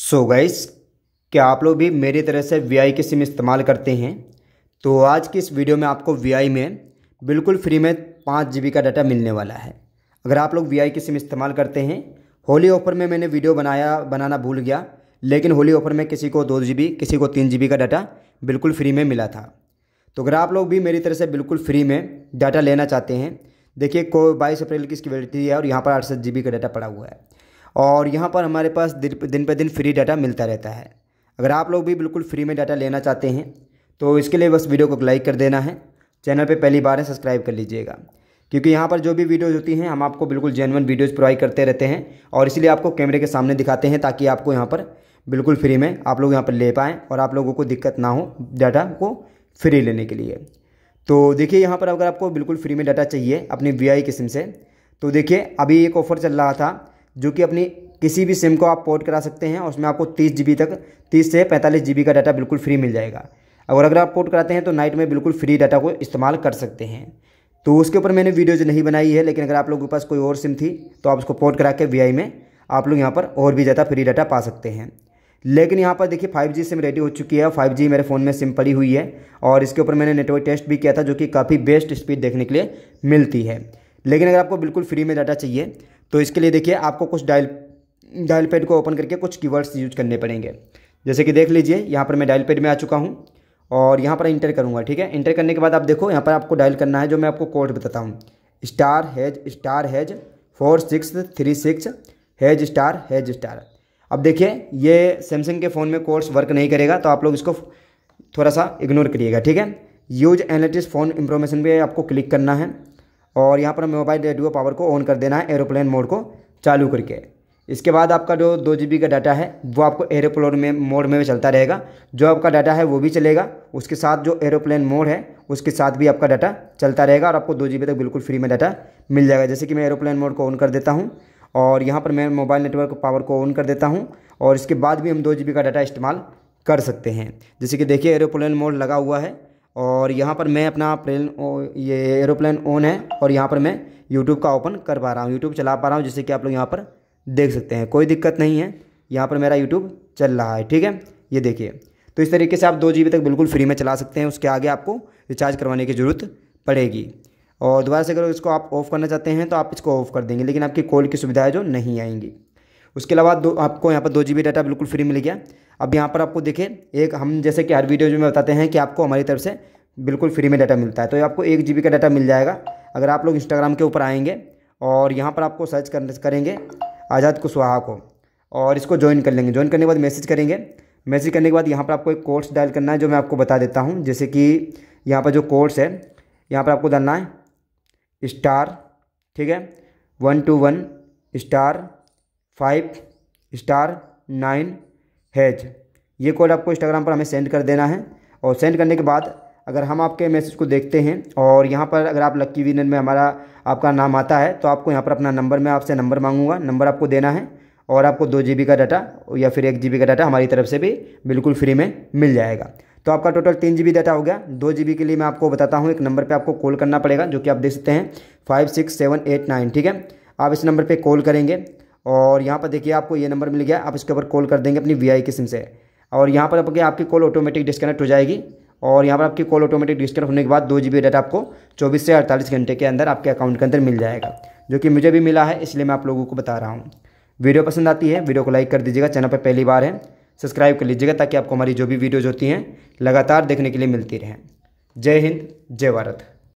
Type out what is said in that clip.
so guys क्या आप लोग भी मेरी तरह से वी की सिम इस्तेमाल करते हैं तो आज की इस वीडियो में आपको वी में बिल्कुल फ्री में पाँच जी का डाटा मिलने वाला है अगर आप लोग वी की सिम इस्तेमाल करते हैं होली ऑफर में मैंने वीडियो बनाया बनाना भूल गया लेकिन होली ऑफर में किसी को दो जी किसी को तीन जी का डाटा बिल्कुल फ्री में मिला था तो अगर आप लोग भी मेरी तरह से बिल्कुल फ्री में डाटा लेना चाहते हैं देखिए को बाईस अप्रैल की इसकी वैलिडिटी है और यहाँ पर अड़सठ जी का डाटा पड़ा हुआ है और यहाँ पर हमारे पास दिन पर दिन फ्री डाटा मिलता रहता है अगर आप लोग भी बिल्कुल फ्री में डाटा लेना चाहते हैं तो इसके लिए बस वीडियो को लाइक कर देना है चैनल पे पहली बार है सब्सक्राइब कर लीजिएगा क्योंकि यहाँ पर जो भी वीडियोज़ होती हैं हम आपको बिल्कुल जेनवन वीडियोज़ प्रोवाइड करते रहते हैं और इसलिए आपको कैमरे के सामने दिखाते हैं ताकि आपको यहाँ पर बिल्कुल फ्री में आप लोग यहाँ पर ले पाएँ और आप लोगों को दिक्कत ना हो डाटा को फ्री लेने के लिए तो देखिए यहाँ पर अगर आपको बिल्कुल फ्री में डाटा चाहिए अपनी वी आई किस्म से तो देखिए अभी एक ऑफ़र चल रहा था जो कि अपनी किसी भी सिम को आप पोर्ट करा सकते हैं और उसमें आपको तीस जी तक तीस से पैंतालीस जी का डाटा बिल्कुल फ्री मिल जाएगा और अगर आप पोर्ट कराते हैं तो नाइट में बिल्कुल फ्री डाटा को इस्तेमाल कर सकते हैं तो उसके ऊपर मैंने वीडियो जो नहीं बनाई है लेकिन अगर आप लोगों के पास कोई और सिम थी तो आप उसको पोर्ट करा के वी में आप लोग यहाँ पर और भी ज़्यादा फ्री डाटा पा सकते हैं लेकिन यहाँ पर देखिए 5G सिम रेडी हो चुकी है जी मेरे फ़ोन में सिम पड़ी हुई है और इसके ऊपर मैंने नेटवर्क टेस्ट भी किया था जो कि काफ़ी बेस्ट स्पीड देखने के लिए मिलती है लेकिन अगर आपको बिल्कुल फ्री में डाटा चाहिए तो इसके लिए देखिए आपको कुछ डायल डायल पैड को ओपन करके कुछ कीवर्ड्स यूज करने पड़ेंगे जैसे कि देख लीजिए यहाँ पर मैं डायल पैड में आ चुका हूँ और यहाँ पर इंटर करूँगा ठीक है इंटर करने के बाद आप देखो यहाँ पर आपको डायल करना है जो मैं आपको कोड बताता हूँ star hash star hash four six three six hash star hash star अब देखिए ये सैमसंग के फ़ोन में कोर्स वर्क नहीं करेगा तो आप लोग इसको थोड़ा सा इग्नोर करिएगा ठीक है यूज एनालिटिस फ़ोन इंफॉर्मेशन पे आपको क्लिक करना है और यहाँ पर हमें मोबाइल रेडियो पावर को ऑन कर देना है एरोप्लेन मोड को चालू करके इसके बाद आपका जो दो जी का डाटा है वो आपको एरोप्लेन में मोड में भी चलता रहेगा जो आपका डाटा है वो भी चलेगा उसके साथ जो एरोप्लेन मोड है उसके साथ भी आपका डाटा चलता रहेगा और आपको दो जी तक बिल्कुल फ्री में डाटा मिल जाएगा जैसे कि मैं एरोप्लेन मोड को ऑन कर देता हूँ और यहाँ पर मैं मोबाइल नेटवर्क पावर को ऑन कर देता हूँ और इसके बाद भी हम दो जी का डाटा इस्तेमाल कर सकते हैं जैसे कि देखिए एरोप्लेन मोड लगा हुआ है और यहाँ पर मैं अपना प्लेन ये एरोप्लेन ऑन है और यहाँ पर मैं यूट्यूब का ओपन कर पा रहा हूँ यूट्यूब चला पा रहा हूँ जिससे कि आप लोग यहाँ पर देख सकते हैं कोई दिक्कत नहीं है यहाँ पर मेरा यूट्यूब चल रहा है ठीक है ये देखिए तो इस तरीके से आप दो जी तक बिल्कुल फ्री में चला सकते हैं उसके आगे आपको रिचार्ज करवाने की ज़रूरत पड़ेगी और दोबारा से अगर इसको आप ऑफ़ करना चाहते हैं तो आप इसको ऑफ़ कर देंगे लेकिन आपकी कॉल की सुविधाएँ जो नहीं आएंगी उसके अलावा दो आपको यहाँ पर दो जी बी डाटा बिल्कुल फ्री मिल गया अब यहाँ पर आपको देखें एक हम जैसे कि हर वीडियो में बताते हैं कि आपको हमारी तरफ से बिल्कुल फ्री में डाटा मिलता है तो आपको एक जी का डाटा मिल जाएगा अगर आप लोग इंस्टाग्राम के ऊपर आएंगे और यहाँ पर आपको सर्च करेंगे आज़ाद कुशवाहा को और इसको ज्वाइन कर लेंगे ज्वाइन करने के बाद मैसेज करेंगे मैसेज करने के बाद यहाँ पर आपको एक कोर्स डायल करना है जो मैं आपको बता देता हूँ जैसे कि यहाँ पर जो कोर्स है यहाँ पर आपको डालना है स्टार ठीक है one two one star five star nine hash ये कोड आपको इंस्टाग्राम पर हमें सेंड कर देना है और सेंड करने के बाद अगर हम आपके मैसेज को देखते हैं और यहाँ पर अगर आप लक्की विनर में हमारा आपका नाम आता है तो आपको यहाँ पर अपना नंबर मैं आपसे नंबर मांगूंगा नंबर आपको देना है और आपको दो जी का डाटा या फिर एक जी का डाटा हमारी तरफ से भी बिल्कुल फ्री में मिल जाएगा तो आपका टोटल तीन जी डाटा हो गया दो जी के लिए मैं आपको बताता हूँ एक नंबर पर आपको कॉल करना पड़ेगा जो कि आप देख सकते हैं five six seven eight nine ठीक है आप इस नंबर पर कॉल करेंगे और यहाँ पर देखिए आपको ये नंबर मिल गया आप इसके ऊपर कॉल कर देंगे अपनी वी आई सिम से और यहाँ पर आपके आपकी कॉल ऑटोमेटिक डिस्कनेक्ट हो जाएगी और यहाँ पर आपकी कॉल ऑटोमेटिक डिस्कनेक्ट होने के बाद दो जी बी डाटा आपको चौबीस से अड़तालीस घंटे के अंदर आपके अकाउंट के अंदर मिल जाएगा जो कि मुझे भी मिला है इसलिए मैं आप लोगों को बता रहा हूँ वीडियो पसंद आती है वीडियो को लाइक कर दीजिएगा चैनल पर पहली बार है सब्सक्राइब कर लीजिएगा ताकि आपको हमारी जो भी वीडियोज़ होती हैं लगातार देखने के लिए मिलती रहें जय हिंद जय भारत